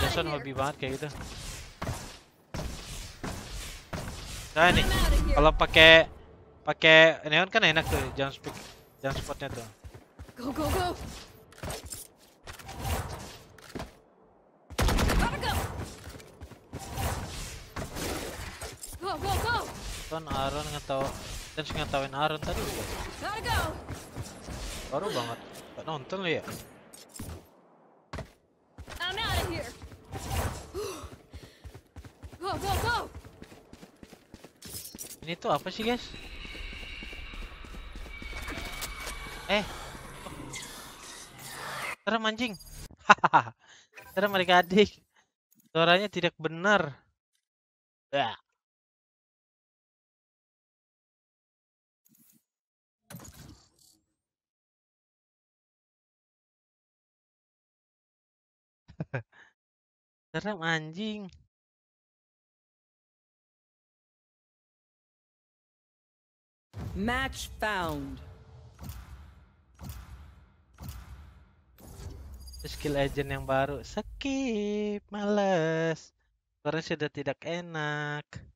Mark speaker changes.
Speaker 1: Jason hobi nah, banget kayak gitu. Nah ini kalau pakai pakai neon kan, kan enak tuh jump speed jump spotnya tuh. Go go go. Go go go. Kan Aaron ngetau terus ngetawain Aaron tadi. Baru banget. Gak nonton lu ya? Ini tuh apa sih guys? Eh Serem anjing Serem mereka adik Suaranya tidak benar Ya. Serem anjing. Match found. Skill agent yang baru skip, males. Karena sudah tidak enak.